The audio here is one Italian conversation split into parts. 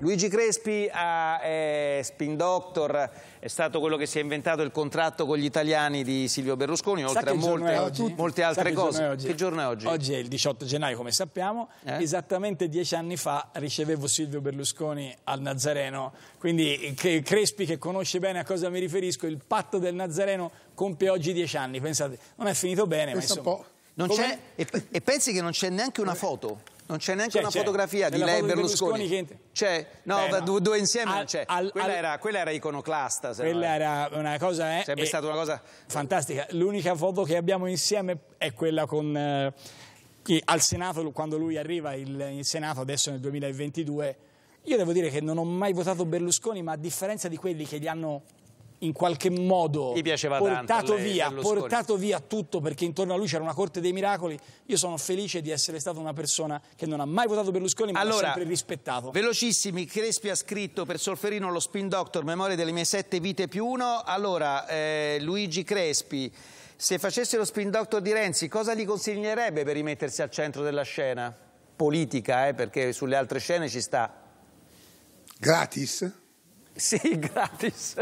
Luigi Crespi, a eh, Spin Doctor, è stato quello che si è inventato il contratto con gli italiani di Silvio Berlusconi, Sa oltre a molte, molte altre cose. Giorno che giorno è oggi? Oggi è il 18 gennaio, come sappiamo. Eh? Esattamente dieci anni fa ricevevo Silvio Berlusconi al Nazareno, quindi Crespi che conosce bene a cosa mi riferisco, il patto del Nazareno compie oggi dieci anni. Pensate, non è finito bene, Pensa ma insomma... E, e pensi che non c'è neanche una eh. foto? Non c'è neanche una fotografia di lei e Berlusconi. Berlusconi che... no, Beh, no. due insieme al, non c'è. Al, quella, al... Era, quella, era, iconoclasta. quella era una cosa... Eh, Sarebbe eh, stata una cosa... Fantastica. L'unica foto che abbiamo insieme è quella con... Eh, al Senato, quando lui arriva il, il Senato, adesso nel 2022... Io devo dire che non ho mai votato Berlusconi, ma a differenza di quelli che gli hanno in qualche modo portato via, portato via tutto perché intorno a lui c'era una corte dei miracoli, io sono felice di essere stata una persona che non ha mai votato Berlusconi ma allora, l'ha sempre rispettato. Velocissimi, Crespi ha scritto per Solferino lo spin doctor, memoria delle mie sette vite più uno, allora eh, Luigi Crespi, se facesse lo spin doctor di Renzi cosa gli consiglierebbe per rimettersi al centro della scena? Politica, eh, perché sulle altre scene ci sta. Gratis? Sì, gratis.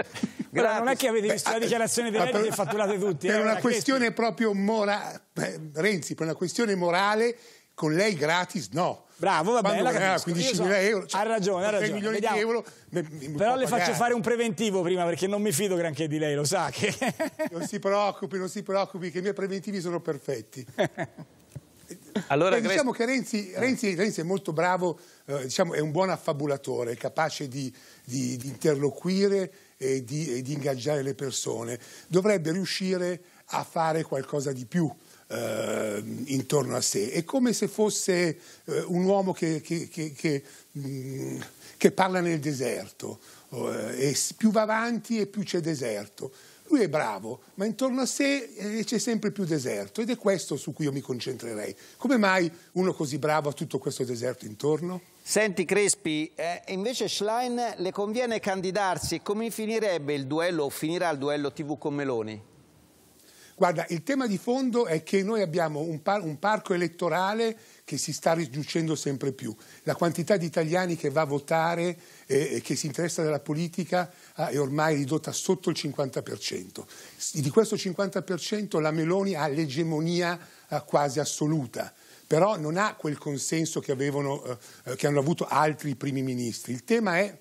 gratis. non è che avete visto Beh, la eh, ah, dichiarazione dei ah, redditi e fatturate tutti. Per eh, una questione questo. proprio morale, eh, Renzi, per una questione morale, con lei gratis no. Bravo, va bene. Quando 15.000 so, euro, cioè, ha ragione, ha ragione. milioni di euro. Mi, mi Però le pagare. faccio fare un preventivo prima perché non mi fido granché di lei, lo sa. Che... non si preoccupi, non si preoccupi, che i miei preventivi sono perfetti. Allora, Beh, diciamo che Renzi, eh. Renzi, Renzi, è molto bravo, eh, diciamo, è un buon affabulatore, capace di, di, di interloquire e di, e di, ingaggiare le persone. Dovrebbe riuscire a fare qualcosa di più. Eh, intorno a sé è come se fosse eh, un uomo che, che, che, mh, mm, che, parla nel deserto eh, e più va avanti e più c'è deserto lui è bravo, ma intorno a sé eh, c'è sempre più deserto ed è questo su cui io mi concentrerei. Come mai uno così bravo ha tutto questo deserto intorno? Senti Crespi, eh, invece Schlein le conviene candidarsi, come finirebbe il duello o finirà il duello TV con Meloni? Guarda, il tema di fondo è che noi abbiamo un, par- un, parco elettorale che si sta riducendo sempre più. La quantità di italiani che va a votare e, e che si interessa della politica ah, è ormai ridotta sotto il 50%. Di questo 50% la Meloni ha l'egemonia ah, quasi assoluta però non ha quel consenso che, avevano, eh, eh, che, hanno avuto altri primi ministri. Il tema è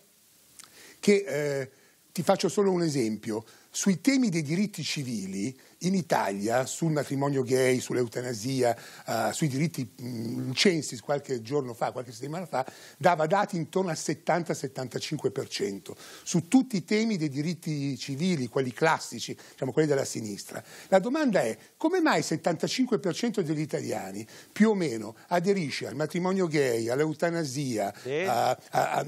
che, eh, ti faccio solo un esempio, sui temi dei diritti civili in Italia, sul matrimonio gay, sull'eutanasia, uh, sui diritti, mh, mm, Censis qualche giorno fa, qualche settimana fa, dava dati intorno al 70-75%, su tutti i temi dei diritti civili, quelli classici, diciamo quelli della sinistra. La domanda è come mai il 75% degli italiani più o meno aderisce al matrimonio gay, all'eutanasia, sì. Eh, a, a, a,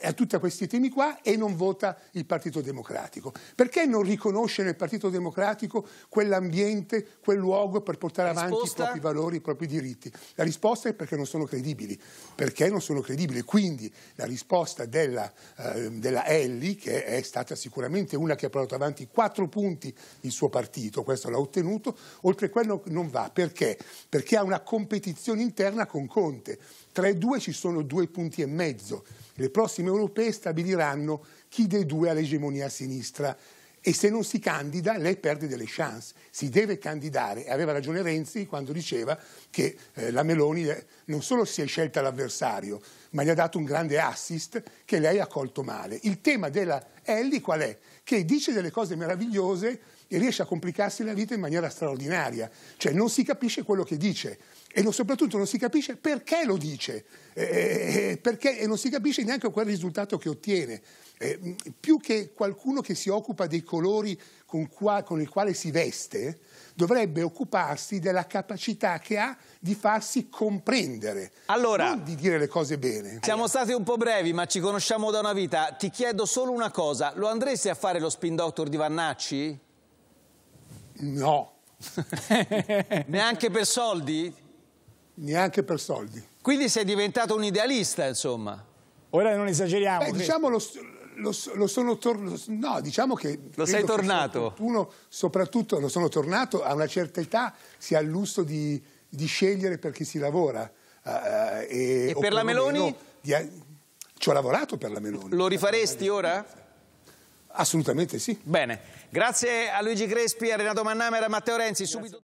a tutti questi temi qua e non vota il Partito Democratico? Perché non non riconosce nel Partito Democratico quell'ambiente, quel luogo per portare avanti risposta? i propri valori, i propri diritti? La risposta è perché non sono credibili, perché non sono credibili. Quindi la risposta della, eh, della Elli, che è stata sicuramente una che ha portato avanti quattro punti il suo partito, questo l'ha ottenuto, oltre a quello non va. Perché? Perché ha una competizione interna con Conte. Tra i due ci sono due punti e mezzo. Le prossime europee stabiliranno chi dei due ha l'egemonia a sinistra e se non si candida lei perde delle chance, si deve candidare. E aveva ragione Renzi quando diceva che eh, la Meloni eh, non solo si è scelta l'avversario, ma gli ha dato un grande assist che lei ha colto male. Il tema della Ellie qual è? Che dice delle cose meravigliose e riesce a complicarsi la vita in maniera straordinaria, cioè non si capisce quello che dice e non, soprattutto non si capisce perché lo dice eh, perché, e non si capisce neanche quel risultato che ottiene. Eh, più che qualcuno che si occupa dei colori con, qua, con il quale si veste, dovrebbe occuparsi della capacità che ha di farsi comprendere, allora, non di dire le cose bene. Siamo stati un po' brevi, ma ci conosciamo da una vita. Ti chiedo solo una cosa, lo andresti a fare lo spin doctor di Vannacci? No. Neanche per soldi? Neanche per soldi. Quindi sei diventato un idealista, insomma. Ora non esageriamo. Beh, cioè. diciamo lo, lo, lo, sono tornato. No, diciamo che. Lo sei tornato. Uno, soprattutto lo sono tornato a una certa età, si ha il lusso di, di scegliere chi si lavora. Uh, e, e per la Meloni? di, ci ho lavorato per la Meloni. Lo rifaresti ora? Assolutamente sì. Bene, grazie a Luigi Crespi, a Renato Mannamera, a Matteo Renzi. Subito...